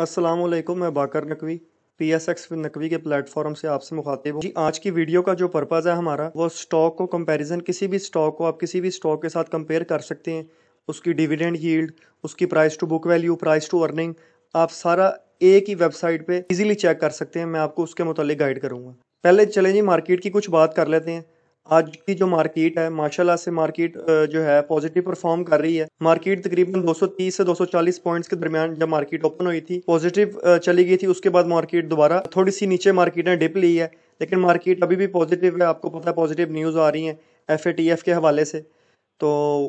असलम मैं Baqar Naqvi P S X Naqvi के platform से आपसे मुखातिब हूँ जी आज की वीडियो का जो पर्पज़ है हमारा वो स्टॉक को कंपैरिजन किसी भी स्टॉक को आप किसी भी स्टॉक के साथ कंपेयर कर सकते हैं उसकी डिविडेंड यील्ड उसकी price to book value price to earning आप सारा एक ही वेबसाइट पे इजीली चेक कर सकते हैं मैं आपको उसके मुतालिक गाइड करूँगा पहले चले जी मार्केट की कुछ बात कर लेते हैं आज की जो मार्केट है माशाल्लाह से मार्केट जो है पॉजिटिव परफॉर्म कर रही है मार्केट तकरीबन 230 से 240 पॉइंट्स के दरमियान जब मार्केट ओपन हुई थी पॉजिटिव चली गई थी उसके बाद मार्केट दोबारा थोड़ी सी नीचे मार्केट ने डिप ली है लेकिन मार्केट अभी भी पॉजिटिव है आपको पता है पॉजिटिव न्यूज़ आ रही है एफ के हवाले से तो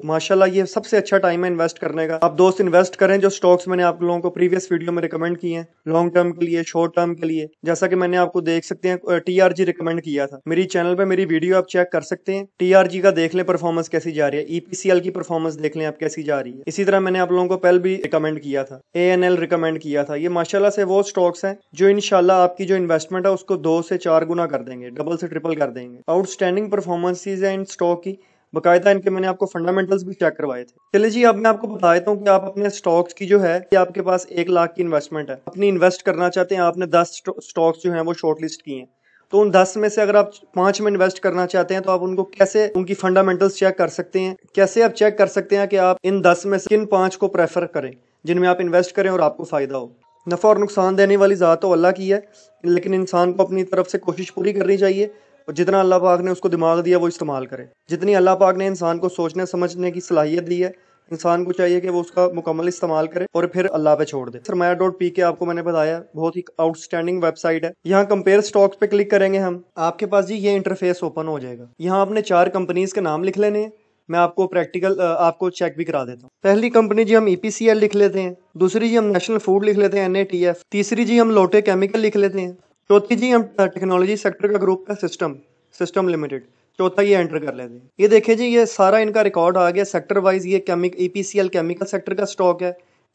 माशाल्लाह ये सबसे अच्छा टाइम है इन्वेस्ट करने का आप दोस्त इन्वेस्ट करें जो स्टॉक्स मैंने आप लोगों को प्रीवियस वीडियो में रिकमेंड किए हैं लॉन्ग टर्म के लिए शॉर्ट टर्म के लिए जैसा कि मैंने आपको देख सकते हैं टीआरजी रिकमेंड किया था मेरी चैनल पे मेरी वीडियो आप चेक कर सकते हैं टीआरजी का देख लें परफॉर्मेंस कैसी जा रही है ईपीसीएल e की परफॉर्मेंस देख लें आप कैसी जा रही है इसी तरह मैंने आप लोगों को पहले भी रिकमेंड किया था ए एन एल रिकमेंड किया था ये माशाला से वो स्टॉक्स हैं जो इनशाला आपकी जो इन्वेस्टमेंट है उसको दो से चार गुना कर देंगे डबल से ट्रिपल कर देंगे आउटस्टैंडिंग परफॉर्मेंसेज है इन स्टॉक की बकायदा इनके मैंने आपको फंडामेंटल्स भी चेक करवाए थे चले जी अब मैं आपको बता देता हूँ कि आप अपने स्टॉक्स की जो है कि आपके पास एक लाख की इन्वेस्टमेंट है अपनी इन्वेस्ट करना चाहते हैं आपने दस स्टॉक्स जो हैं वो शॉर्ट लिस्ट किए हैं तो उन दस में से अगर आप पांच में इन्वेस्ट करना चाहते हैं तो आप उनको कैसे उनकी फंडामेंटल्स चेक कर सकते हैं कैसे आप चेक कर सकते हैं कि आप इन दस में से किन पांच को प्रेफर करें जिनमें आप इन्वेस्ट करें और आपको फ़ायदा हो नफ़ा और नुकसान देने वाली ज़्यादा तो अल्लाह की है लेकिन इंसान को अपनी तरफ से कोशिश पूरी करनी चाहिए और जितना अल्लाह पाक ने उसको दिमाग दिया वो इस्तेमाल करे जितनी अल्लाह पाक ने इंसान को सोचने समझने की सलाहियत दी है इंसान को चाहिए कि वो उसका मुकम्मल इस्तेमाल करे और फिर अल्लाह पे छोड़ दे सरमाया डॉट पी के आपको मैंने बताया बहुत ही आउटस्टैंडिंग वेबसाइट है यहाँ कंपेयर स्टॉक्स पे क्लिक करेंगे हम आपके पास जी ये इंटरफेस ओपन हो जाएगा यहाँ आपने चार कंपनीज के नाम लिख लेने मैं आपको प्रैक्टिकल आपको चेक भी करा देता हूँ पहली कंपनी जी हम ई e लिख लेते हैं दूसरी जी हम नेशनल फूड लिख लेते हैं एन तीसरी जी हम लोटे केमिकल लिख लेते हैं चौथी जी हम टेक्नोलॉजी सेक्टर का ग्रुप है सिस्टम सिस्टम लिमिटेड चौथा ये एंटर कर लेते हैं ये देखिए जी ये सारा इनका रिकॉर्ड आ गया सेक्टर वाइज ये केमिक ई केमिकल सेक्टर का स्टॉक है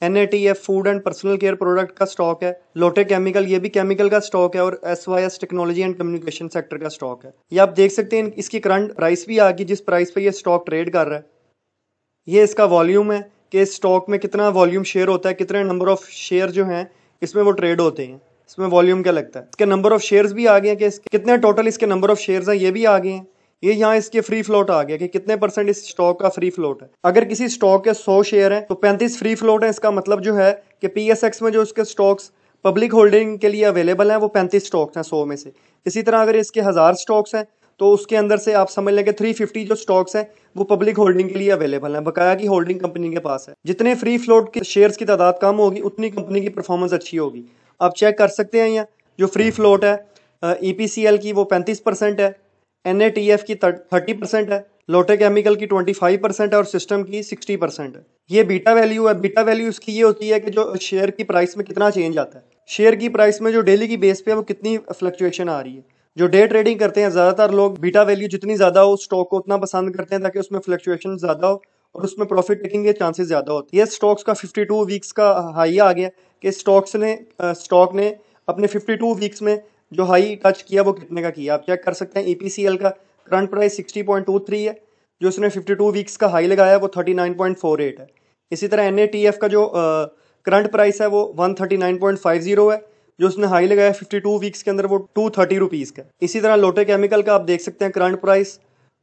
N A T F food and personal care product का स्टॉक है लोटे केमिकल ये भी केमिकल का स्टॉक है और S Y S technology and communication sector का स्टॉक है ये आप देख सकते हैं इसकी करंट प्राइस भी आ गई जिस प्राइस पर ये स्टॉक ट्रेड कर रहा है ये इसका वॉल्यूम है कि इस स्टॉक में कितना वॉल्यूम शेयर होता है कितने नंबर ऑफ शेयर जो हैं इसमें वो ट्रेड होते हैं इसमें वॉल्यूम क्या लगता है इसके नंबर ऑफ शेयर्स भी आ गए हैं कि कितने टोटल इसके नंबर ऑफ शेयर्स हैं ये भी आ गए हैं ये यहाँ इसके फ्री फ्लोट आ गया कि कितने परसेंट इस स्टॉक का फ्री फ्लोट है अगर किसी स्टॉक के 100 शेयर हैं तो 35 फ्री फ्लोट है इसका मतलब जो है कि पीएसएक्स में जो इसके स्टॉक्स पब्लिक होल्डिंग के लिए अवेलेबल हैं वो 35 स्टॉक्स हैं 100 में से इसी तरह अगर इसके हज़ार स्टॉक्स हैं तो उसके अंदर से आप समझ लें कि फिफ्टी जो स्टॉक्स हैं वो पब्लिक होल्डिंग के लिए अवेलेबल हैं बकाया की होल्डिंग कंपनी के पास है जितने फ्री फ्लोट के शेयर्स की तादाद कम होगी उतनी कंपनी की परफॉर्मेंस अच्छी होगी आप चेक कर सकते हैं यहाँ जो फ्री फ्लोट है ई पी सी एल की वो पैंतीस परसेंट है एन ए टी एफ की थर्टी परसेंट है लोटे केमिकल की ट्वेंटी फाइव परसेंट है और सिस्टम की सिक्सटी परसेंट है ये बीटा वैल्यू है बीटा वैल्यू इसकी ये होती है कि जो शेयर की प्राइस में कितना चेंज आता है शेयर की प्राइस में जो डेली की बेस पे है वो कितनी फ्लक्चुएशन आ रही है जो डे ट्रेडिंग करते हैं ज़्यादातर लोग बीटा वैल्यू जितनी ज़्यादा हो स्टॉक को उतना पसंद करते हैं ताकि उसमें फ्लक्चुएशन ज़्यादा हो और उसमें प्रॉफिट टेकिंग के चांसेस ज़्यादा होती है स्टॉक्स का 52 वीक्स का हाई आ गया कि स्टॉक्स ने स्टॉक ने अपने 52 वीक्स में जो हाई टच किया वो कितने का किया आप चेक कर सकते हैं ई e का करंट प्राइस 60.23 है जो उसने 52 वीक्स का हाई लगाया वो 39.48 है इसी तरह एन का जो करंट प्राइस है वो 139.50 है जो उसने हाई लगाया 52 वीक्स के अंदर वो टू थर्टी रुपीज़ का इसी तरह लोटे केमिकल का आप देख सकते हैं करंट प्राइस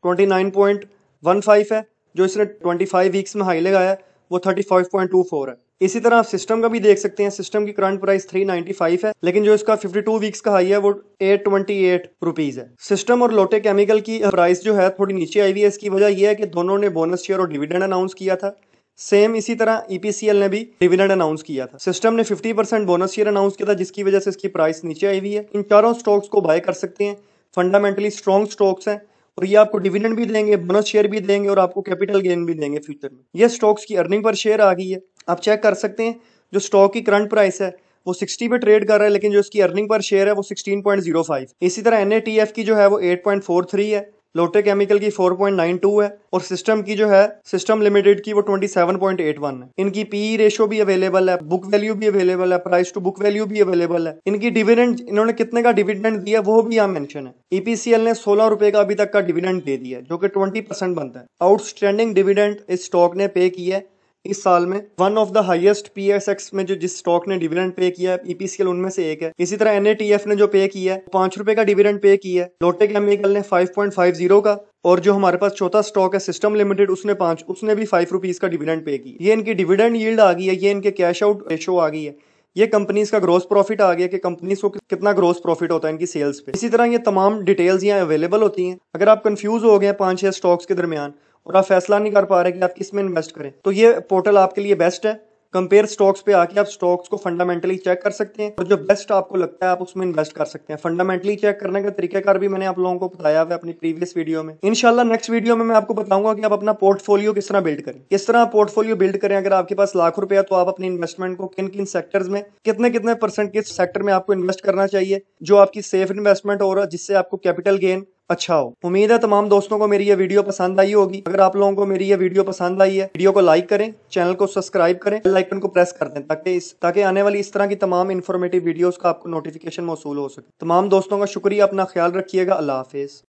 29.15 है जो इसने 25 वीक्स में हाई लगाया वो 35.24 है इसी तरह आप सिस्टम का भी देख सकते हैं सिस्टम की करंट प्राइस 395 है लेकिन जो इसका 52 वीक्स का हाई है वो 828 रुपीस है सिस्टम और लोटे केमिकल की प्राइस जो है थोड़ी नीचे आई हुई है इसकी वजह यह है कि दोनों ने बोनस शेयर और डिविडेंड अनाउंस किया था सेम इसी तरह ईपीसीएल e ने भी डिविडेंड अनाउंस किया था सिस्टम ने 50 परसेंट बोनस शेयर अनाउंस किया था जिसकी वजह से इसकी प्राइस नीचे आई हुई है इन चारों स्टॉक्स को बाय कर सकते हैं फंडामेंटली स्ट्रॉन्ग स्टॉक्स हैं और ये आपको डिविडेंड भी देंगे बोनस शेयर भी देंगे और आपको कैपिटल गेन भी देंगे फ्यूचर में ये स्टॉक्स की अर्निंग पर शेयर आ गई है आप चेक कर सकते हैं जो स्टॉक की करंट प्राइस है वो 60 पे ट्रेड कर रहा है लेकिन जो इसकी अर्निंग पर शेयर है वो 16.05 इसी तरह एन की जो है वो 8.43 है लोटे केमिकल की 4.92 है और सिस्टम की जो है सिस्टम लिमिटेड की वो 27.81 है इनकी पीई रेशियो e भी अवेलेबल है बुक वैल्यू भी अवेलेबल है प्राइस टू बुक वैल्यू भी अवेलेबल है इनकी डिविडेंड इन्होंने कितने का डिविडेंड दिया वो भी यहाँ मेंशन है ईपीसीएल e ने सोलह रुपए का अभी तक का डिविडेंड दे दिया जो कि ट्वेंटी बनता है आउटस्टैंडिंग डिविडेंड इस स्टॉक ने पे किया है इस साल में one of the S X में जो जिस स्टॉक ने डिविडेंड पे किया है ईपीसीएल e उनमें से एक है इसी तरह एन ने जो पे किया है पांच रुपए का डिविडेंड पे किया है लोटे केमिकल ने जीरो का और जो हमारे पास चौथा स्टॉक है सिस्टम लिमिटेड उसने पांच उसने भी फाइव रुपीज का डिविडेंड पे की ये इनकी डिविडेंड यील्ड आ गई है ये इनके कैश आउट रेशो आ गई है ये कंपनीज का ग्रोस प्रॉफिट आ गया कि कंपनीज को कितना ग्रोस प्रॉफिट होता है इनकी सेल्स पे इसी तरह ये तमाम डिटेल्स यहाँ अवेलेबल होती हैं अगर आप कंफ्यूज हो गए पांच छह स्टॉक्स के दरमियान और आप फैसला नहीं कर पा रहे कि आप किस में इन्वेस्ट करें तो ये पोर्टल आपके लिए बेस्ट है कंपेयर स्टॉक्स पे आके आप स्टॉक्स को फंडामेंटली चेक कर सकते हैं और जो बेस्ट आपको लगता है आप उसमें इन्वेस्ट कर सकते हैं फंडामेंटली चेक करने का तरीकाकार भी मैंने आप लोगों को बताया हुआ अपनी प्रीवियस वीडियो में इनशाला नेक्स्ट वीडियो में मैं आपको बताऊंगा कि आप अपना पोर्टफोलियो किस तरह बिल्ड करें किस तरह पोर्टफोलियो बिल्ड करें अगर आपके पास लाख रुपया तो आप अपने इन्वेस्टमेंट को किन किन सेक्टर्स में कितने कितने परसेंट किस सेक्टर में आपको इन्वेस्ट करना चाहिए जो आपकी सेफ इन्वेस्टमेंट हो रहा है जिससे आपको कैपिटल गेन अच्छा हो उम्मीद है तमाम दोस्तों को मेरी ये वीडियो पसंद आई होगी अगर आप लोगों को मेरी ये वीडियो पसंद आई है वीडियो को लाइक करें चैनल को सब्सक्राइब करें लाइकन को प्रेस कर दें ताकि इस ताकि आने वाली इस तरह की तमाम इन्फॉर्मेटिव वीडियोस का आपको नोटिफिकेशन मौसू हो सके तमाम दोस्तों का शुक्रिया अपना ख्याल रखिएगा अल्लाह हाफिज़